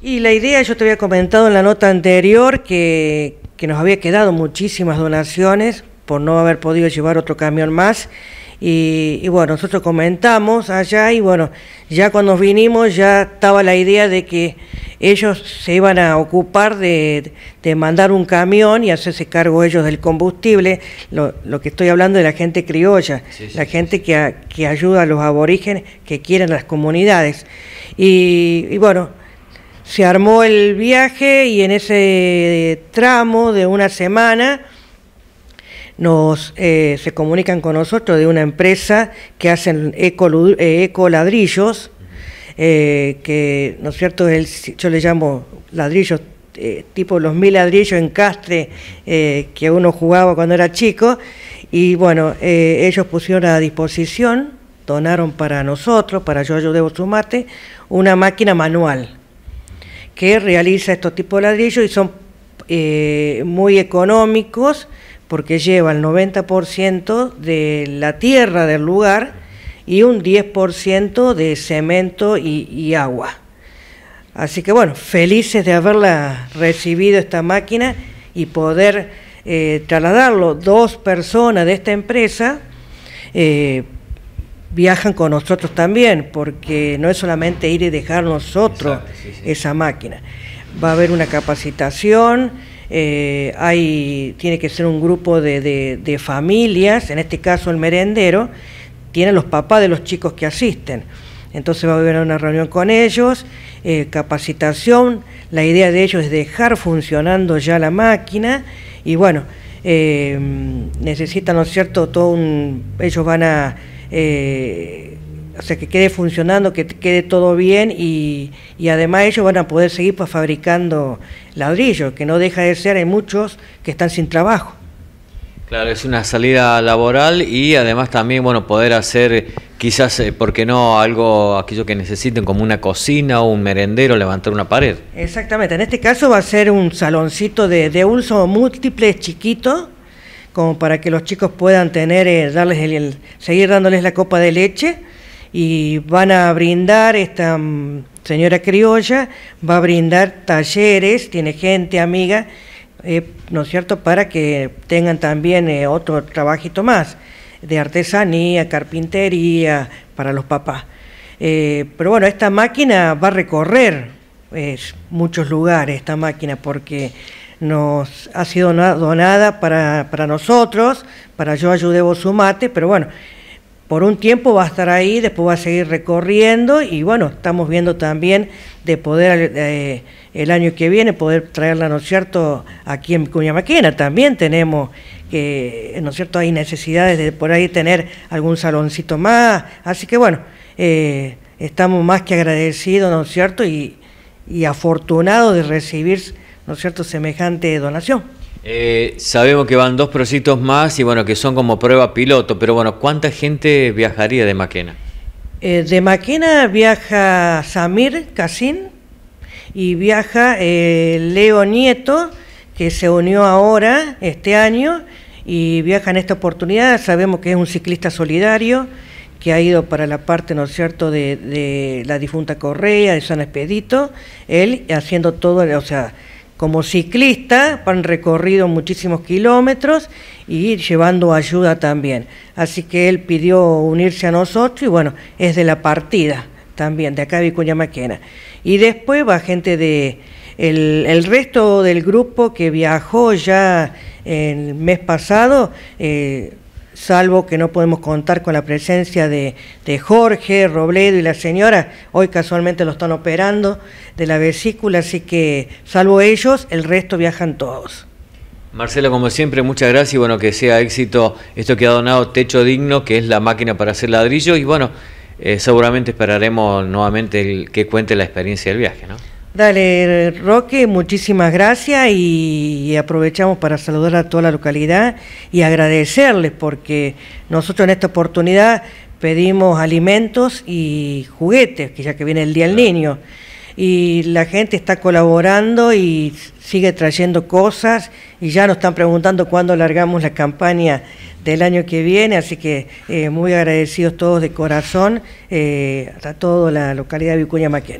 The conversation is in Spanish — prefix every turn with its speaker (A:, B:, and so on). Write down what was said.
A: Y la idea, yo te había comentado en la nota anterior que, nos había quedado muchísimas donaciones por no haber podido llevar otro camión más. Y, bueno, nosotros comentamos allá y bueno, ya cuando vinimos ya estaba la idea de que ellos se iban a ocupar de, mandar un camión y hacerse cargo ellos del combustible, lo, que estoy hablando de la gente criolla, la gente que, que, ayuda a los aborígenes que quieren las comunidades. y bueno, se armó el viaje y en ese eh, tramo de una semana nos eh, se comunican con nosotros de una empresa que hacen eco, eh, ladrillos, que no es cierto, yo le llamo ladrillos tipo los mil ladrillos en castre que uno jugaba cuando era chico y bueno, ellos pusieron a disposición, donaron para nosotros, para yo, yo debo Sumarte, una máquina manual que realiza estos tipos de ladrillos y son eh, muy económicos porque lleva el 90% de la tierra del lugar y un 10% de cemento y, agua. Así que bueno, felices de haberla recibido esta máquina y poder eh, trasladarlo dos personas de esta empresa eh, viajan con nosotros también, porque no es solamente ir y dejar nosotros esa máquina. Va a haber una capacitación, eh, hay, tiene que ser un grupo de, familias, en este caso el merendero, tiene los papás de los chicos que asisten. Entonces va a haber una reunión con ellos, eh, capacitación, la idea de ellos es dejar funcionando ya la máquina y bueno, eh, necesitan, ¿no es cierto?, todo un, ellos van a eh, o sea, que quede funcionando, que quede todo bien y, y además ellos van a poder seguir pues, fabricando ladrillos, que no deja de ser, hay muchos que están sin trabajo.
B: Claro, es una salida laboral y además también, bueno, poder hacer quizás, porque eh, ¿por qué no?, algo, aquello que necesiten, como una cocina o un merendero, levantar una pared.
A: Exactamente, en este caso va a ser un saloncito de, de uso múltiple chiquito, como para que los chicos puedan tener, eh, darles seguir dándoles la copa de leche y van a brindar esta mm, señora criolla va a brindar talleres, tiene gente amiga, eh, ¿no es cierto?, para que tengan también eh, otro trabajito más, de artesanía, carpintería, para los papás. pero bueno, esta máquina va a recorrer muchos lugares, esta máquina, porque nos ha sido donada para, para nosotros, para Yo Ayude Vos Sumate, pero bueno, por un tiempo va a estar ahí, después va a seguir recorriendo y bueno, estamos viendo también de poder eh, el año que viene poder traerla, ¿no es cierto?, aquí en Cuñamaquena. también tenemos que, ¿no es cierto?, hay necesidades de por ahí tener algún saloncito más, así que bueno, eh, estamos más que agradecidos, ¿no es cierto?, y, y afortunados de recibir ¿no es cierto?, semejante donación.
B: Eh, sabemos que van dos proyectos más y bueno, que son como prueba piloto, pero bueno, ¿cuánta gente viajaría de Maquena?
A: Eh, de Maquena viaja Samir Casín y viaja eh, Leo Nieto, que se unió ahora, este año, y viaja en esta oportunidad. Sabemos que es un ciclista solidario que ha ido para la parte, ¿no es cierto?, de, de la difunta Correa, de San Expedito, él haciendo todo, o sea, como ciclista, han recorrido muchísimos kilómetros y llevando ayuda también. Así que él pidió unirse a nosotros y bueno, es de la partida también, de acá de Vicuña Maquena. Y después va gente de el, resto del grupo que viajó ya el mes pasado. Eh, salvo que no podemos contar con la presencia de, Jorge, Robledo y la señora, hoy casualmente lo están operando de la vesícula, así que salvo ellos, el resto viajan todos.
B: Marcelo, como siempre, muchas gracias y bueno, que sea éxito esto que ha donado Techo Digno, que es la máquina para hacer ladrillo y bueno, eh, seguramente esperaremos nuevamente el, que cuente la experiencia del viaje, ¿no?
A: Dale, Roque, muchísimas gracias y aprovechamos para saludar a toda la localidad y agradecerles porque nosotros en esta oportunidad pedimos alimentos y juguetes, que ya que viene el Día del Niño. Y la gente está colaborando y sigue trayendo cosas y ya nos están preguntando cuándo largamos la campaña del año que viene, así que eh, muy agradecidos todos de corazón eh, a toda la localidad de Vicuña Maquena.